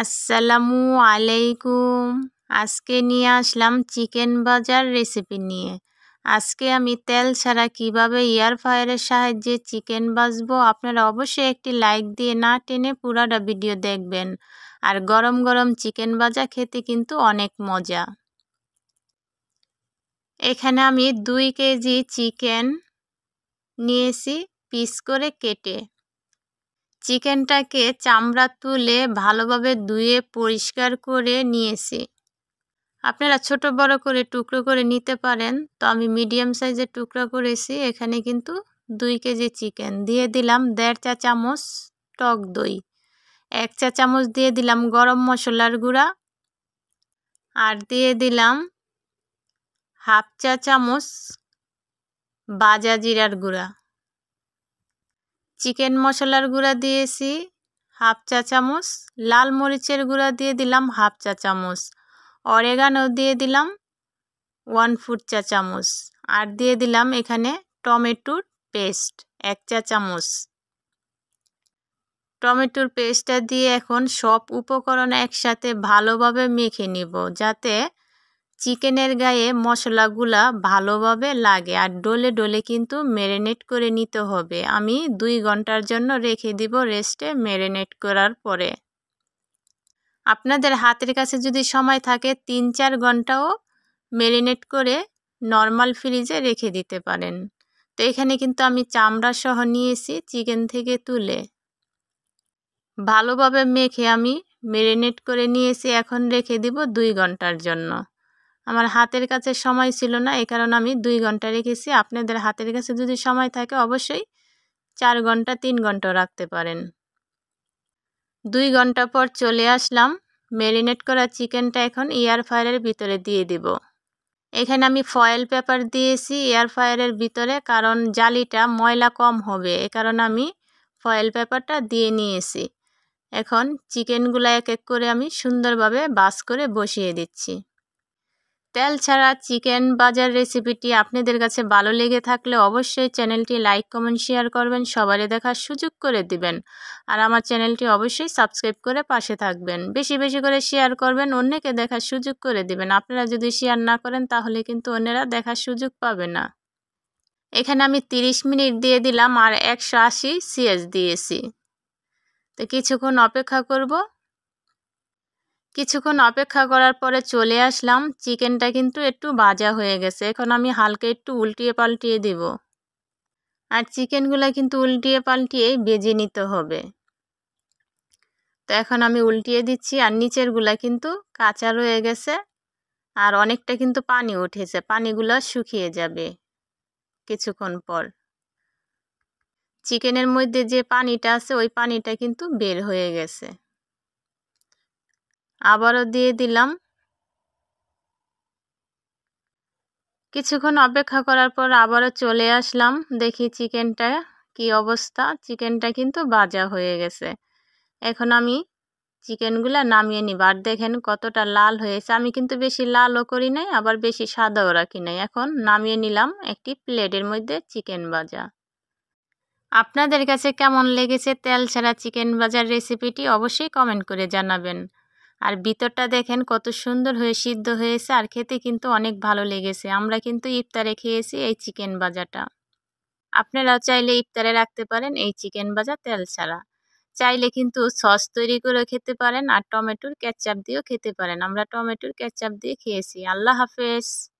আসসালামু আলাইকুম আজকে নিয়ে আসলাম চিকেন বাজার রেসিপি নিয়ে আজকে আমি তেল ছাড়া কিভাবে এয়ার ফায়ারের সাহায্যে চিকেন বাজবো আপনারা অবশ্যই একটি লাইক দিয়ে না টেনে পুরাটা ভিডিও দেখবেন আর গরম গরম চিকেন ভাজা খেতে কিন্তু অনেক মজা এখানে আমি দুই কেজি চিকেন নিয়েছি পিস করে কেটে চিকেনটাকে চামড়া তুলে ভালোভাবে ধুয়ে পরিষ্কার করে নিয়েছি আপনারা ছোট বড় করে টুকরো করে নিতে পারেন তো আমি মিডিয়াম সাইজের টুকরো করেছি এখানে কিন্তু দুই কেজি চিকেন দিয়ে দিলাম দেড় চা চামচ টক দই এক চা চামচ দিয়ে দিলাম গরম মশলার গুঁড়া আর দিয়ে দিলাম হাফ চা চামচ বাজা জিরার গুঁড়া চিকেন মশলার গুঁড়া দিয়েছি হাফ চা চামচ লাল মরিচের গুঁড়া দিয়ে দিলাম হাফ চা চামচ অরেগানো দিয়ে দিলাম ওয়ান ফুট চা চামচ আর দিয়ে দিলাম এখানে টমেটোর পেস্ট এক চা চামচ টমেটোর পেস্টটা দিয়ে এখন সব উপকরণ একসাথে ভালোভাবে মেখে নিব যাতে চিকেনের গায়ে মশলাগুলা ভালোভাবে লাগে আর ডলে ডোলে কিন্তু ম্যারিনেট করে নিতে হবে আমি দুই ঘন্টার জন্য রেখে দিব রেস্টে ম্যারিনেট করার পরে আপনাদের হাতের কাছে যদি সময় থাকে তিন চার ঘন্টাও ম্যারিনেট করে নর্মাল ফ্রিজে রেখে দিতে পারেন তো এখানে কিন্তু আমি চামড়া সহ নিয়েছি চিকেন থেকে তুলে ভালোভাবে মেখে আমি ম্যারিনেট করে নিয়েছি এখন রেখে দিব দুই ঘন্টার জন্য আমার হাতের কাছে সময় ছিল না এ কারণে আমি দুই ঘন্টা রেখেছি আপনাদের হাতের কাছে যদি সময় থাকে অবশ্যই চার ঘন্টা তিন ঘন্টা রাখতে পারেন দুই ঘন্টা পর চলে আসলাম ম্যারিনেট করা চিকেনটা এখন এয়ার ফ্রায়ারের ভিতরে দিয়ে দিব এখানে আমি ফয়েল পেপার দিয়েছি এয়ার ফ্রায়ারের ভিতরে কারণ জালিটা ময়লা কম হবে এ কারণে আমি ফয়েল পেপারটা দিয়ে নিয়েছি এখন চিকেনগুলো এক এক করে আমি সুন্দরভাবে বাস করে বসিয়ে দিচ্ছি তেল ছাড়া চিকেন বাজার রেসিপিটি আপনাদের কাছে ভালো লেগে থাকলে অবশ্যই চ্যানেলটি লাইক কমেন্ট শেয়ার করবেন সবারই দেখার সুযোগ করে দিবেন আর আমার চ্যানেলটি অবশ্যই সাবস্ক্রাইব করে পাশে থাকবেন বেশি বেশি করে শেয়ার করবেন অন্যকে দেখার সুযোগ করে দিবেন আপনারা যদি শেয়ার না করেন তাহলে কিন্তু অন্যরা দেখার সুযোগ পাবে না এখানে আমি 30 মিনিট দিয়ে দিলাম আর একশো আশি সিএস দিয়েছি তো কিছুক্ষণ অপেক্ষা করব কিছুক্ষণ অপেক্ষা করার পরে চলে আসলাম চিকেনটা কিন্তু একটু বাজা হয়ে গেছে এখন আমি হালকা একটু উল্টিয়ে পাল্টিয়ে দেব আর চিকেনগুলো কিন্তু উল্টিয়ে পাল্টিয়ে বেজে নিতে হবে তো এখন আমি উল্টিয়ে দিচ্ছি আর নিচেরগুলা কিন্তু কাঁচা রয়ে গেছে আর অনেকটা কিন্তু পানি উঠেছে পানিগুলো শুকিয়ে যাবে কিছুক্ষণ পর চিকেনের মধ্যে যে পানিটা আছে ওই পানিটা কিন্তু বের হয়ে গেছে আবারও দিয়ে দিলাম কিছুক্ষণ অপেক্ষা করার পর আবারও চলে আসলাম দেখি চিকেনটা কি অবস্থা চিকেনটা কিন্তু বাজা হয়ে গেছে এখন আমি চিকেনগুলো নামিয়ে নিব আর দেখেন কতটা লাল হয়েছে আমি কিন্তু বেশি লালও করি নাই আবার বেশি সাদাও রাখি নাই এখন নামিয়ে নিলাম একটি প্লেটের মধ্যে চিকেন ভাজা আপনাদের কাছে কেমন লেগেছে তেল ছাড়া চিকেন ভাজার রেসিপিটি অবশ্যই কমেন্ট করে জানাবেন আর ভিতরটা দেখেন কত সুন্দর হয়ে সিদ্ধ হয়েছে আর খেতে কিন্তু অনেক ভালো লেগেছে আমরা কিন্তু ইফতারে খেয়েছি এই চিকেন বাজাটা আপনারাও চাইলে ইফতারে রাখতে পারেন এই চিকেন বাজা তেল ছাড়া চাইলে কিন্তু সস তৈরি করে খেতে পারেন আর টমেটোর ক্যাচাপ দিয়েও খেতে পারেন আমরা টমেটোর ক্যাচাপ দিয়ে খেয়েছি আল্লাহ হাফেজ